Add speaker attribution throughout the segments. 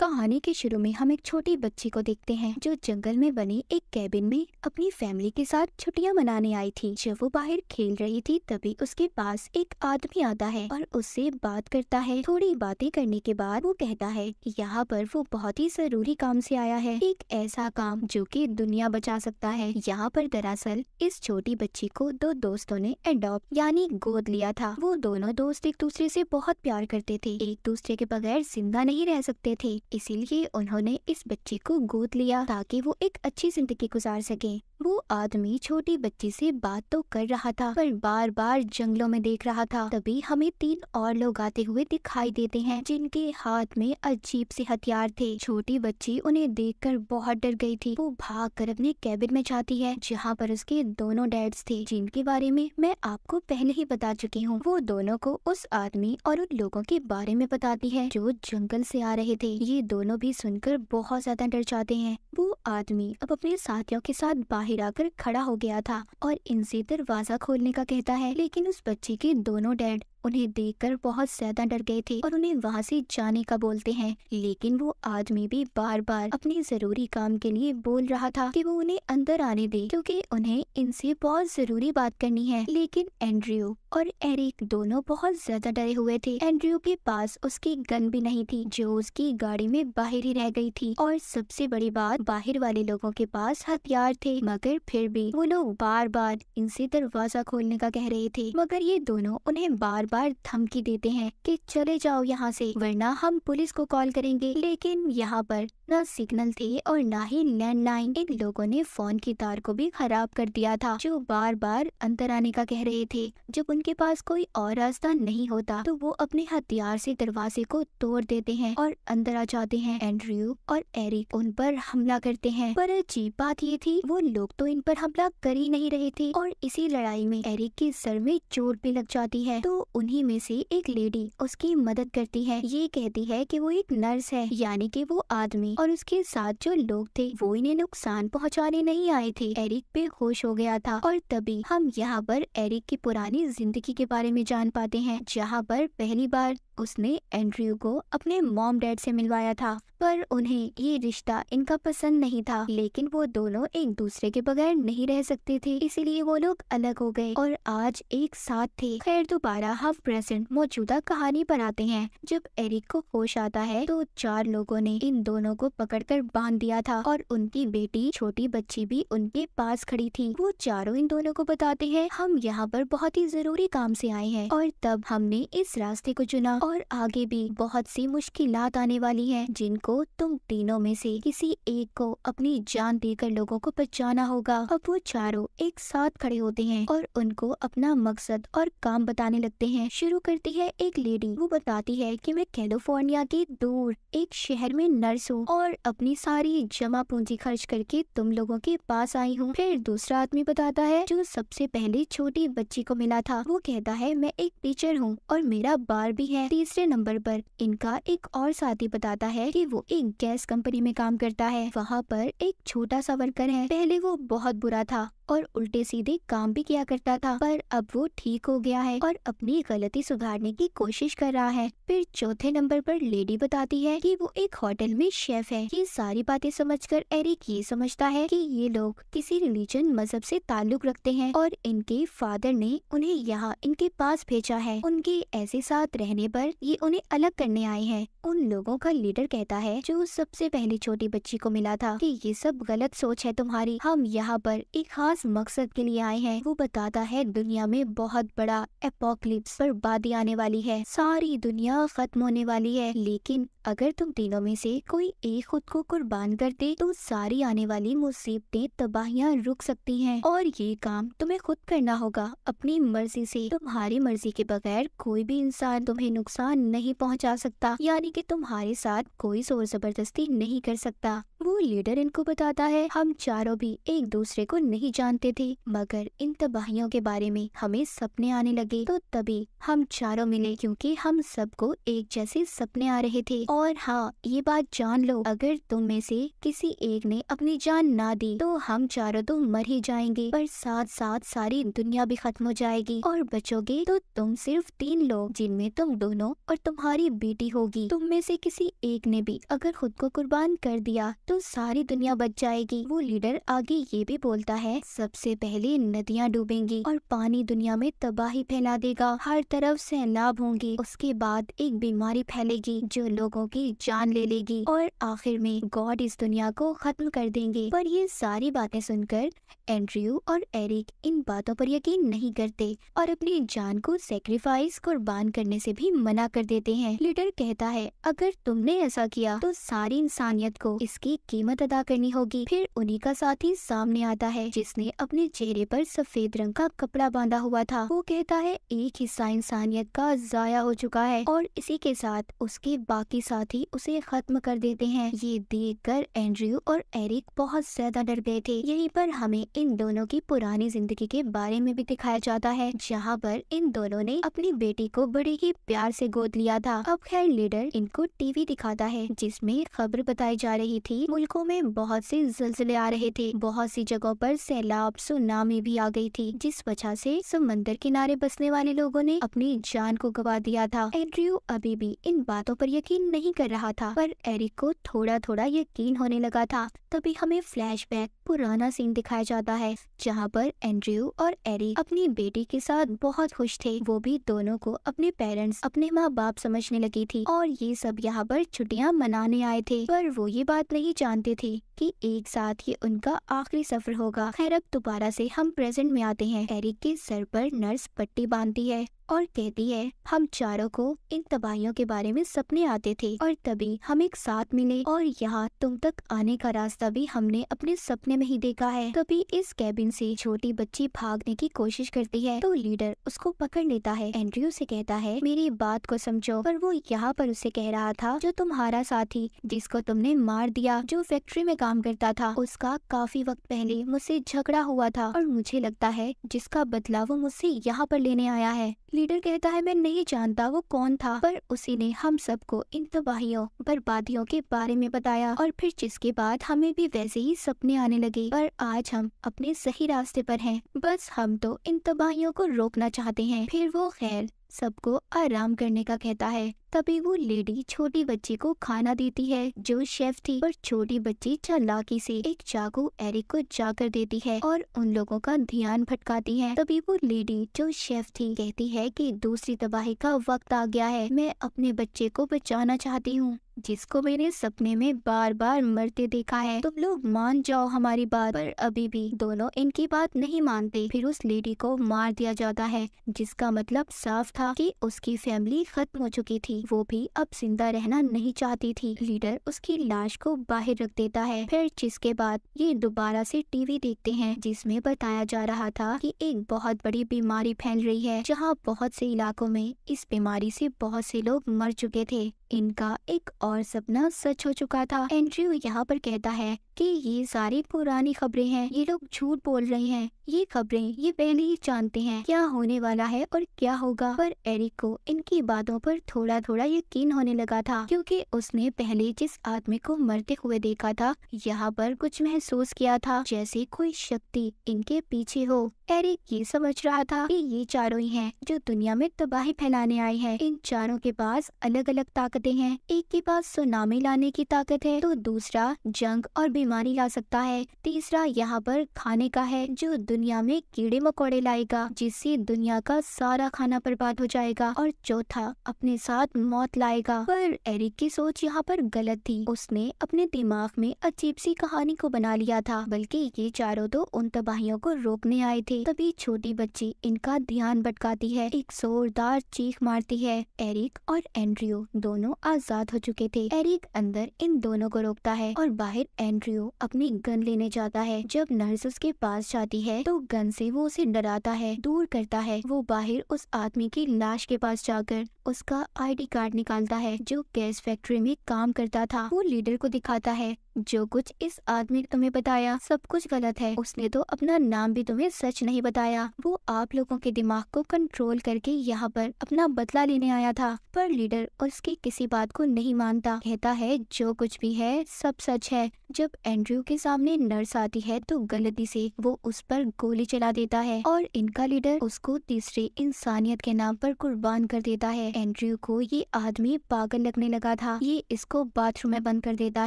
Speaker 1: कहानी के शुरू में हम एक छोटी बच्ची को देखते हैं जो जंगल में बने एक कैबिन में अपनी फैमिली के साथ छुट्टियां मनाने आई थी जब वो बाहर खेल रही थी तभी उसके पास एक आदमी आता है और उससे बात करता है थोड़ी बातें करने के बाद वो कहता है कि यहाँ पर वो बहुत ही जरूरी काम से आया है एक ऐसा काम जो की दुनिया बचा सकता है यहाँ पर दरअसल इस छोटी बच्ची को दो दोस्तों ने एडोप्ट यानी गोद लिया था वो दोनों दोस्त एक दूसरे से बहुत प्यार करते थे एक दूसरे के बगैर जिंदा नहीं रह सकते थे इसीलिए उन्होंने इस बच्चे को गोद लिया ताकि वो एक अच्छी जिंदगी गुजार सके वो आदमी छोटी बच्ची से बात तो कर रहा था पर बार बार जंगलों में देख रहा था तभी हमें तीन और लोग आते हुए दिखाई देते हैं जिनके हाथ में अजीब से हथियार थे छोटी बच्ची उन्हें देखकर बहुत डर गई थी वो भाग कर अपने कैबिन में जाती है जहाँ पर उसके दोनों डैड्स थे जिनके बारे में मैं आपको पहले ही बता चुकी हूँ वो दोनों को उस आदमी और उन लोगों के बारे में बताती है जो जंगल से आ रहे थे ये दोनों भी सुनकर बहुत ज्यादा डर जाते हैं वो आदमी अब अपने साथियों के साथ बाहर हिराकर खड़ा हो गया था और इनसे दरवाजा खोलने का कहता है लेकिन उस बच्चे के दोनों डैड उन्हें देखकर बहुत ज्यादा डर गए थे और उन्हें वहाँ से जाने का बोलते हैं लेकिन वो आदमी भी बार बार अपने जरूरी काम के लिए बोल रहा था कि वो उन्हें अंदर आने दे क्योंकि उन्हें इनसे बहुत जरूरी बात करनी है लेकिन एंड्रियो और एरिक दोनों बहुत ज्यादा डरे हुए थे एंड्रियो के पास उसकी गन भी नहीं थी जो उसकी गाड़ी में बाहर ही रह गई थी और सबसे बड़ी बात बाहर वाले लोगों के पास हथियार थे मगर फिर भी वो लोग बार बार इनसे दरवाजा खोलने का कह रहे थे मगर ये दोनों उन्हें बार बार धमकी देते हैं कि चले जाओ यहाँ से वरना हम पुलिस को कॉल करेंगे लेकिन यहाँ पर न सिग्नल थे और न ही लैंडलाइन इन लोगों ने फोन की तार को भी खराब कर दिया था जो बार बार अंदर आने का कह रहे थे जब उनके पास कोई और रास्ता नहीं होता तो वो अपने हथियार से दरवाजे को तोड़ देते हैं और अंदर आ जाते हैं एंड्रयू और एरिक उन पर हमला करते हैं पर अजीब बात ये थी वो लोग तो इन पर हमला कर ही नहीं रहे थे और इसी लड़ाई में एरिक के सर में चोट भी लग जाती है तो उन्हीं में से एक लेडी उसकी मदद करती है ये कहती है कि वो एक नर्स है यानी कि वो आदमी और उसके साथ जो लोग थे वो इन्हें नुकसान पहुंचाने नहीं आए थे एरिक पे होश हो गया था और तभी हम यहाँ पर एरिक की पुरानी जिंदगी के बारे में जान पाते हैं जहाँ पर पहली बार उसने एंड्रयू को अपने मॉम डैड से मिलवाया था पर उन्हें ये रिश्ता इनका पसंद नहीं था लेकिन वो दोनों एक दूसरे के बगैर नहीं रह सकते थे इसीलिए वो लोग अलग हो गए और आज एक साथ थे खैर दोबारा हम प्रेजेंट मौजूदा कहानी बनाते हैं जब एरिक को होश आता है तो चार लोगों ने इन दोनों को पकड़कर बांध दिया था और उनकी बेटी छोटी बच्ची भी उनके पास खड़ी थी वो चारों इन दोनों को बताते हैं हम यहाँ पर बहुत ही जरूरी काम से आए हैं और तब हमने इस रास्ते को चुना और आगे भी बहुत सी मुश्किल आने वाली है जिनको को तुम तीनों में से किसी एक को अपनी जान देकर लोगों को बचाना होगा अब वो चारों एक साथ खड़े होते हैं और उनको अपना मकसद और काम बताने लगते हैं शुरू करती है एक लेडी वो बताती है कि मैं कैलिफोर्निया के दूर एक शहर में नर्स हूँ और अपनी सारी जमा पूंजी खर्च करके तुम लोगों के पास आई हूँ फिर दूसरा आदमी बताता है जो सबसे पहले छोटी बच्ची को मिला था वो कहता है मैं एक टीचर हूँ और मेरा बार भी है तीसरे नंबर पर इनका एक और साथी बताता है कि वो वो एक गैस कंपनी में काम करता है वहाँ पर एक छोटा सा वर्कर है पहले वो बहुत बुरा था और उल्टे सीधे काम भी किया करता था पर अब वो ठीक हो गया है और अपनी गलती सुधारने की कोशिश कर रहा है फिर चौथे नंबर पर लेडी बताती है कि वो एक होटल में शेफ है ये सारी बातें समझकर एरिक ये समझता है कि ये लोग किसी रिलीजन मजहब से ताल्लुक रखते हैं और इनके फादर ने उन्हें यहाँ इनके पास भेजा है उनके ऐसे साथ रहने पर ये उन्हें अलग करने आए हैं उन लोगों का लीडर कहता है जो सबसे पहले छोटी बच्ची को मिला था कि ये सब गलत सोच है तुम्हारी हम यहाँ पर एक खास खास मकसद के लिए आए हैं वो बताता है दुनिया में बहुत बड़ा एपोक्लिप्स बादी आने वाली है सारी दुनिया खत्म होने वाली है लेकिन अगर तुम तीनों में से कोई एक खुद को कुर्बान कर दे तो सारी आने वाली मुसीबतें तबाहियां रुक सकती हैं और ये काम तुम्हें खुद करना होगा अपनी मर्जी से तुम्हारी मर्जी के बगैर कोई भी इंसान तुम्हें नुकसान नहीं पहुंचा सकता यानी कि तुम्हारे साथ कोई जोर जबरदस्ती नहीं कर सकता वो लीडर इनको बताता है हम चारों भी एक दूसरे को नहीं जानते थे मगर इन तबाहियों के बारे में हमें सपने आने लगे तो तभी हम चारों मिले क्योंकि हम सबको एक जैसे सपने आ रहे थे और हाँ ये बात जान लो अगर तुम में से किसी एक ने अपनी जान ना दी तो हम चारों तो मर ही जाएंगे पर साथ साथ सारी दुनिया भी खत्म हो जाएगी और बचोगे तो तुम सिर्फ तीन लोग जिनमें तुम दोनों और तुम्हारी बेटी होगी तुम में से किसी एक ने भी अगर खुद को कुर्बान कर दिया तो सारी दुनिया बच जाएगी वो लीडर आगे ये भी बोलता है सबसे पहले नदियाँ डूबेंगी और पानी दुनिया में तबाही फैला देगा हर तरफ सैलाब होंगी उसके बाद एक बीमारी फैलेगी जो लोगों की जान ले लेगी और आखिर में गॉड इस दुनिया को खत्म कर देंगे पर ये सारी बातें सुनकर एंड्रयू और एरिक इन बातों पर यकीन नहीं करते और अपनी जान को सेक्रीफाइस कुर्बान करने से भी मना कर देते हैं लीडर कहता है अगर तुमने ऐसा किया तो सारी इंसानियत को इसकी की कीमत अदा करनी होगी फिर उन्हीं का साथी सामने आता है जिसने अपने चेहरे पर सफेद रंग का कपड़ा बांधा हुआ था वो कहता है एक हिस्सा इंसानियत का जाया हो चुका है और इसी के साथ उसके बाकी साथी उसे खत्म कर देते हैं ये देख कर एंड्रयू और एरिक बहुत ज्यादा डर गए थे यही पर हमें इन दोनों की पुरानी जिंदगी के बारे में भी दिखाया जाता है जहाँ पर इन दोनों ने अपनी बेटी को बड़े ही प्यार से गोद लिया था अब खैर लीडर इनको टीवी दिखाता है जिसमें खबर बताई जा रही थी मुल्कों में बहुत से जलजिले आ रहे थे बहुत सी जगहों पर सैलाब सुनामी भी आ गई थी जिस वजह से समंदर किनारे बसने वाले लोगों ने अपनी जान को गवा दिया था एंड्रयू अभी भी इन बातों पर यकीन नहीं कर रहा था पर एरिक को थोड़ा थोड़ा यकीन होने लगा था तभी हमें फ्लैश पुराना सीन दिखाया जाता है जहाँ पर एंड्रयू और एरिक अपनी बेटी के साथ बहुत खुश थे वो भी दोनों को अपने पेरेंट्स अपने माँ बाप समझने लगी थी और ये सब यहाँ पर छुट्टियाँ मनाने आए थे पर वो ये बात नहीं जानते थे कि एक साथ ये उनका आखिरी सफर होगा खैर अब दोबारा से हम प्रेजेंट में आते हैं एरिक के सर पर नर्स पट्टी बांधती है और कहती है हम चारों को इन तबाहियों के बारे में सपने आते थे और तभी हम एक साथ मिले और यहाँ तुम तक आने का रास्ता भी हमने अपने सपने में ही देखा है तभी इस कैबिन से छोटी बच्ची भागने की कोशिश करती है तो लीडर उसको पकड़ लेता है एंड्रयू से कहता है मेरी बात को समझो पर वो यहाँ पर उसे कह रहा था जो तुम्हारा साथी जिसको तुमने मार दिया जो फैक्ट्री में काम करता था उसका काफी वक्त पहले मुझसे झगड़ा हुआ था और मुझे लगता है जिसका बदला वो मुझसे यहाँ पर लेने आया है लीडर कहता है मैं नहीं जानता वो कौन था पर उसी ने हम सबको इन तबाहियों बर्बादियों के बारे में बताया और फिर जिसके बाद हमें भी वैसे ही सपने आने लगे पर आज हम अपने सही रास्ते पर हैं बस हम तो इन तबाहियों को रोकना चाहते हैं फिर वो खैर सबको आराम करने का कहता है तभी वो लेडी छोटी बच्ची को खाना देती है जो शेफ थी और छोटी बच्ची चालाकी से एक चाकू एरिक को जाकर देती है और उन लोगों का ध्यान भटकाती है तभी वो लेडी जो शेफ थी कहती है कि दूसरी तबाही का वक्त आ गया है मैं अपने बच्चे को बचाना चाहती हूँ जिसको मैंने सपने में बार बार मरते देखा है तुम लोग मान जाओ हमारी बात पर अभी भी दोनों इनकी बात नहीं मानते फिर उस लेडी को मार दिया जाता है जिसका मतलब साफ था कि उसकी फैमिली खत्म हो चुकी थी थी वो भी अब जिंदा रहना नहीं चाहती थी लीडर उसकी लाश को बाहर रख देता है फिर जिसके बाद ये दोबारा से टीवी देखते हैं जिसमें बताया जा रहा था कि एक बहुत बड़ी बीमारी फैल रही है जहाँ बहुत से इलाकों में इस बीमारी से बहुत से लोग मर चुके थे इनका एक और सपना सच हो चुका था एंड्रयू यहाँ पर कहता है कि ये सारी पुरानी खबरें हैं ये लोग झूठ बोल रहे हैं ये खबरें ये पहले ही जानते हैं क्या होने वाला है और क्या होगा पर एरिक को इनकी बातों पर थोड़ा थोड़ा यकीन होने लगा था क्योंकि उसने पहले जिस आदमी को मरते हुए देखा था यहाँ पर कुछ महसूस किया था जैसे कोई शक्ति इनके पीछे हो एरिक ये समझ रहा था कि ये चारों ही हैं जो दुनिया में तबाही फैलाने आए हैं इन चारों के पास अलग अलग ताकतें हैं एक के पास सुनामी लाने की ताकत है तो दूसरा जंग और बीमारी ला सकता है तीसरा यहाँ पर खाने का है जो दुनिया में कीड़े मकोड़े लाएगा जिससे दुनिया का सारा खाना बर्बाद हो जाएगा और चौथा अपने साथ मौत लाएगा पर एरिक की सोच यहाँ पर गलत थी उसने अपने दिमाग में अजीब सी कहानी को बना लिया था बल्कि ये चारों तो उन तबाहियों को रोकने आए थे तभी छोटी बच्ची इनका ध्यान भटकाती है एक जोरदार चीख मारती है एरिक और एंड्रियो दोनों आजाद हो चुके थे एरिक अंदर इन दोनों को रोकता है और बाहर एंड्रियो अपनी गन लेने जाता है जब नर्स उसके पास जाती है तो गन से वो उसे डराता है दूर करता है वो बाहर उस आदमी की लाश के पास जाकर उसका आईडी कार्ड निकालता है जो गैस फैक्ट्री में काम करता था वो लीडर को दिखाता है जो कुछ इस आदमी ने तुम्हें बताया सब कुछ गलत है उसने तो अपना नाम भी तुम्हें सच नहीं बताया वो आप लोगों के दिमाग को कंट्रोल करके यहाँ पर अपना बदला लेने आया था पर लीडर उसकी किसी बात को नहीं मानता कहता है जो कुछ भी है सब सच है जब एंड्रयू के सामने नर्स आती है तो गलती से वो उस पर गोली चला देता है और इनका लीडर उसको तीसरे इंसानियत के नाम पर कुर्बान कर देता है एंड्रयू को ये आदमी पागल लगने लगा था ये इसको बाथरूम में बंद कर देता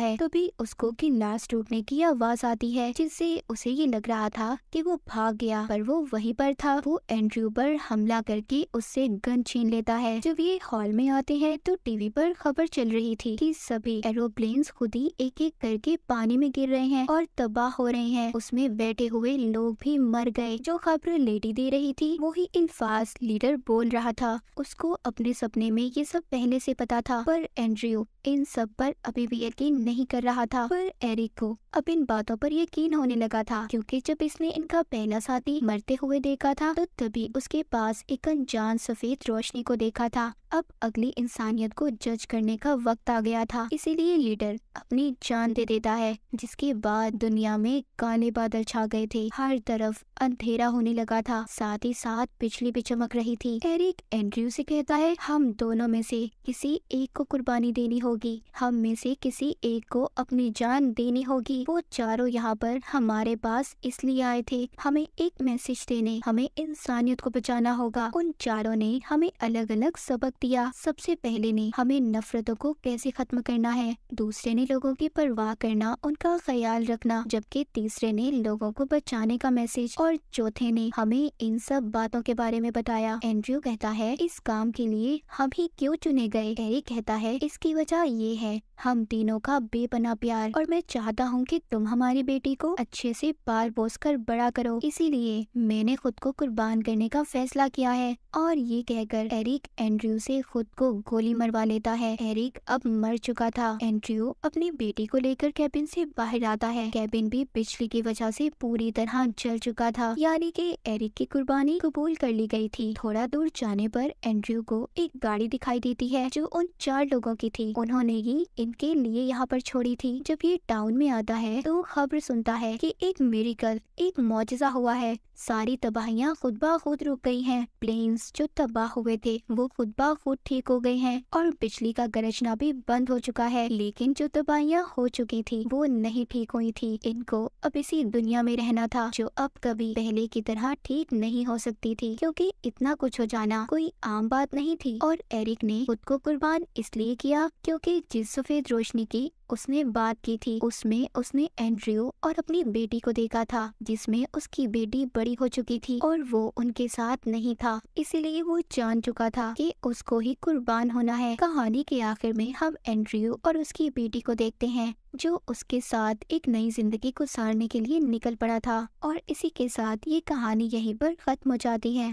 Speaker 1: है तो भी उसको को की नाश टूटने की आवाज आती है जिससे उसे ये लग रहा था कि वो भाग गया पर वो वहीं पर था वो एंड्रयू पर हमला करके उससे गन छीन लेता है जब ये हॉल में आते हैं तो टीवी पर खबर चल रही थी कि सभी एरोप्लेन खुद ही एक एक करके पानी में गिर रहे हैं और तबाह हो रहे हैं उसमें बैठे हुए लोग भी मर गए जो खबर लेडी दे रही थी वो ही इनफास लीडर बोल रहा था उसको अपने सपने में ये सब पहले से पता था पर एंड्रयू इन सब पर अभी भी यकीन नहीं कर रहा था पर एरिक को अब इन बातों पर यकीन होने लगा था क्योंकि जब इसने इनका पहला साथी मरते हुए देखा था तो तभी उसके पास एक अनजान सफेद रोशनी को देखा था अब अगली इंसानियत को जज करने का वक्त आ गया था इसीलिए लीडर अपनी जान दे देता है जिसके बाद दुनिया में काले बादल छा गए थे हर तरफ अंधेरा होने लगा था साथ ही साथ बिजली भी चमक रही थी एरिक एंड्रयू से कहता है हम दोनों में से किसी एक को कुर्बानी देनी होगी हम में से किसी एक को अपनी जान देनी होगी वो चारों यहाँ पर हमारे पास इसलिए आए थे हमें एक मैसेज देने हमें इंसानियत को बचाना होगा उन चारों ने हमें अलग अलग सबक दिया सबसे पहले ने हमें नफरतों को कैसे खत्म करना है दूसरे ने लोगों की परवाह करना उनका ख्याल रखना जबकि तीसरे ने लोगों को बचाने का मैसेज और चौथे ने हमें इन सब बातों के बारे में बताया एंड्रयू कहता है इस काम के लिए हम ही क्यों चुने गए कहता है इसकी वजह ये है हम तीनों का बेपना प्यार प्यार और मैं चाहता हूँ कि तुम हमारी बेटी को अच्छे से पाल पोस कर बड़ा करो इसीलिए मैंने खुद को कुर्बान करने का फैसला किया है और ये कहकर एरिक एंड्रयू से खुद को गोली मरवा लेता है एरिक अब मर चुका था एंड्रयू अपनी बेटी को लेकर कैबिन से बाहर आता है कैबिन भी बिजली की वजह से पूरी तरह जल चुका था यानी कि एरिक की कुर्बानी कबूल कर ली गई थी थोड़ा दूर जाने पर एंड्रयू को एक गाड़ी दिखाई देती है जो उन चार लोगों की थी उन्होंने ही इनके लिए यहाँ पर छोड़ी थी जब ये टाउन में आता है तो खबर सुनता है कि एक मेरिकल एक मुआजा हुआ है सारी तबाहियाँ खुद ब खुद रुक गई हैं प्लेन्स जो तबाह हुए थे वो खुद ब खुद ठीक हो गए हैं और बिजली का गरजना भी बंद हो चुका है लेकिन जो तबाहियाँ हो चुकी थी वो नहीं ठीक हुई थी इनको अब इसी दुनिया में रहना था जो अब कभी पहले की तरह ठीक नहीं हो सकती थी क्योंकि इतना कुछ हो जाना कोई आम बात नहीं थी और एरिक ने खुद को कुर्बान इसलिए किया क्योंकि जिस सफेद रोशनी की उसने बात की थी उसमें उसने एंड्रयू और अपनी बेटी को देखा था जिसमें उसकी बेटी बड़ी हो चुकी थी और वो उनके साथ नहीं था इसीलिए वो जान चुका था कि उसको ही कुर्बान होना है कहानी के आखिर में हम एंड्रयू और उसकी बेटी को देखते हैं जो उसके साथ एक नई जिंदगी को सारने के लिए निकल पड़ा था और इसी के साथ ये कहानी यहीं पर खत्म हो जाती है